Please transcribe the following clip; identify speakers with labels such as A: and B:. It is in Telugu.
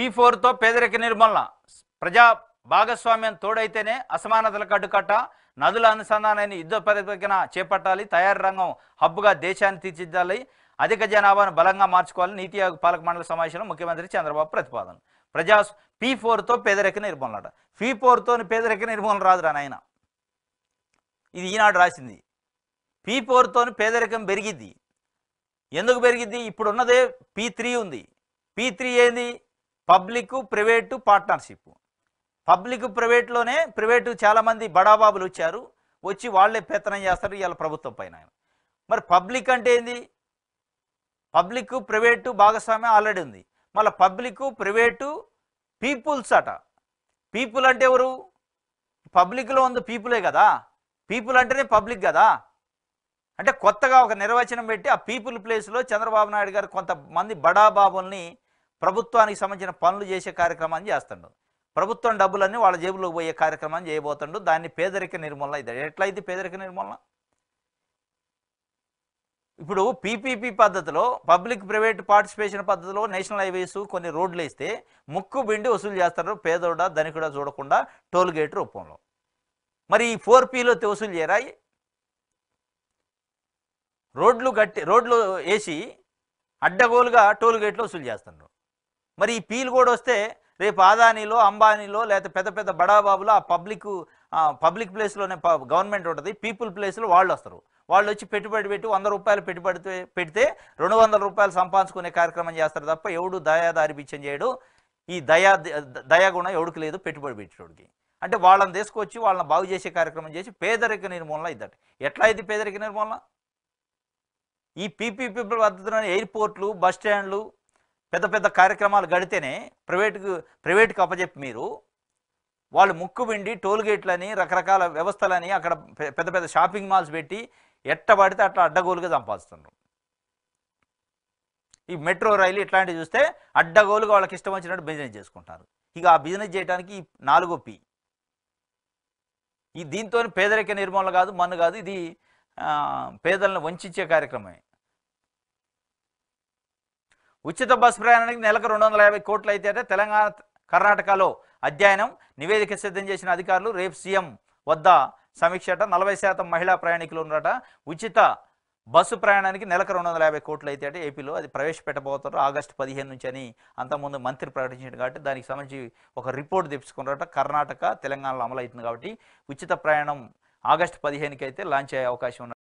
A: పీ ఫోర్తో పేదరిక నిర్మూలన ప్రజా భాగస్వామ్యం తోడైతేనే అసమానతల అడ్డుకట్ట నదుల అనుసంధానాన్ని యుద్ధ పరిపకన చేపట్టాలి తయారీ రంగం హబ్బుగా దేశాన్ని తీర్చిదిద్దాలి అధిక జనాభాను బలంగా మార్చుకోవాలి నీతి ఆయోగ్ పాలక మండలి సమావేశంలో ముఖ్యమంత్రి చంద్రబాబు ప్రతిపాదన ప్రజా పీ ఫోర్తో పేదరిక నిర్మూలన పీ ఫోర్తో పేదరిక నిర్మూలన రాదురా నాయన ఇది ఈనాడు రాసింది పీ ఫోర్తో పేదరికం పెరిగిద్ది ఎందుకు పెరిగిద్ది ఇప్పుడున్నదే పీ త్రీ ఉంది పీ త్రీ ఏంది పబ్లిక్ ప్రైవేటు పార్ట్నర్షిప్ పబ్లిక్ ప్రైవేట్లోనే ప్రైవేటు చాలామంది బడాబాబులు వచ్చారు వచ్చి వాళ్ళే పెత్తనం చేస్తారు ఇవాళ ప్రభుత్వం పైన మరి పబ్లిక్ అంటే ఏంది పబ్లిక్ ప్రైవేటు భాగస్వామ్యం ఆల్రెడీ ఉంది మళ్ళీ పబ్లిక్ ప్రైవేటు పీపుల్స్ అట పీపుల్ అంటే ఎవరు పబ్లిక్లో ఉంది పీపులే కదా పీపుల్ అంటేనే పబ్లిక్ కదా అంటే కొత్తగా ఒక నిర్వచనం పెట్టి ఆ పీపుల్ ప్లేస్లో చంద్రబాబు నాయుడు గారు కొంతమంది బడాబాబుల్ని ప్రభుత్వానికి సంబంధించిన పనులు చేసే కార్యక్రమాన్ని చేస్తాడు ప్రభుత్వం డబ్బులన్నీ వాళ్ళ జేబులోకి పోయే కార్యక్రమాన్ని చేయబోతుండు దాన్ని పేదరిక నిర్మూలన ఇది ఎట్లయితే పేదరిక నిర్మూలన ఇప్పుడు పీపీపీ పద్ధతిలో పబ్లిక్ ప్రైవేట్ పార్టిసిపేషన్ పద్ధతిలో నేషనల్ హైవేస్ కొన్ని రోడ్లు వేస్తే ముక్కు బిండి వసూలు చేస్తారు పేదోడ ధనికుడ చూడకుండా టోల్ గేట్ రూపంలో మరి ఈ ఫోర్ పీలో వసూలు చేయరా రోడ్లు గట్టి రోడ్లు వేసి అడ్డగోలుగా టోల్ వసూలు చేస్తున్నారు మరి ఈ పీలు కూడా వస్తే రేపు ఆదానీలో అంబానీలో లేకపోతే పెద్ద పెద్ద బడాబాబులో ఆ పబ్లిక్ పబ్లిక్ ప్లేస్లోనే గవర్నమెంట్ ఉంటుంది పీపుల్ ప్లేస్లో వాళ్ళు వస్తారు వాళ్ళు వచ్చి పెట్టుబడి పెట్టి వంద రూపాయలు పెట్టుబడి పెడితే రెండు వందల రూపాయలు సంపాదించుకునే కార్యక్రమం చేస్తారు తప్ప ఎవడు దయాదారి బిచ్చం చేయడు ఈ దయా దయాగుణం ఎవడికి లేదు పెట్టుబడి పెట్టేటోడికి అంటే వాళ్ళని తీసుకొచ్చి వాళ్ళని బాగు చేసే కార్యక్రమం చేసి పేదరిక నిర్మూలన ఇద్దట ఎట్లా అయితే పేదరిక నిర్మూలన ఈ పీపీ పీపుల్ పద్ధతిలో ఎయిర్పోర్ట్లు బస్ స్టాండ్లు పెద్ద పెద్ద కార్యక్రమాలు గడితేనే ప్రైవేటుకు ప్రైవేట్కి అప్పచెప్పి మీరు వాళ్ళు ముక్కు పిండి టోల్గేట్లని రకరకాల వ్యవస్థలని అక్కడ పెద్ద పెద్ద షాపింగ్ మాల్స్ పెట్టి ఎట్ట పడితే అట్లా అడ్డగోలుగా సంపాదిస్తున్నారు ఈ మెట్రో రైలు ఇట్లాంటివి చూస్తే అడ్డగోలుగా వాళ్ళకి ఇష్టం వచ్చినట్టు బిజినెస్ చేసుకుంటారు ఇక ఆ బిజినెస్ చేయడానికి నాలుగో పి ఈ దీంతో పేదరిక నిర్మూలన కాదు మన్ను కాదు ఇది పేదలను వంచే కార్యక్రమమే ఉచిత బస్సు ప్రయాణానికి నెలకు రెండు వందల యాభై కోట్లు అయితే తెలంగాణ కర్ణాటకలో అధ్యయనం నివేదిక సిద్ధం చేసిన అధికారులు రేపు సీఎం వద్ద సమీక్షట నలభై శాతం మహిళా ప్రయాణికులు ఉన్నట ఉచిత బస్సు ప్రయాణానికి నెలకు రెండు వందల యాభై కోట్లు అయితే ఏపీలో అది ప్రవేశపెట్టబోతున్నారు ఆగస్టు పదిహేను నుంచి అని అంతకుముందు మంత్రి ప్రకటించాడు కాబట్టి దానికి సంబంధించి ఒక రిపోర్ట్ తెప్పించుకున్నారట కర్ణాటక తెలంగాణలో అమలవుతుంది కాబట్టి ఉచిత ప్రయాణం ఆగస్టు పదిహేనుకి అయితే లాంచ్ అయ్యే అవకాశం ఉన్నారు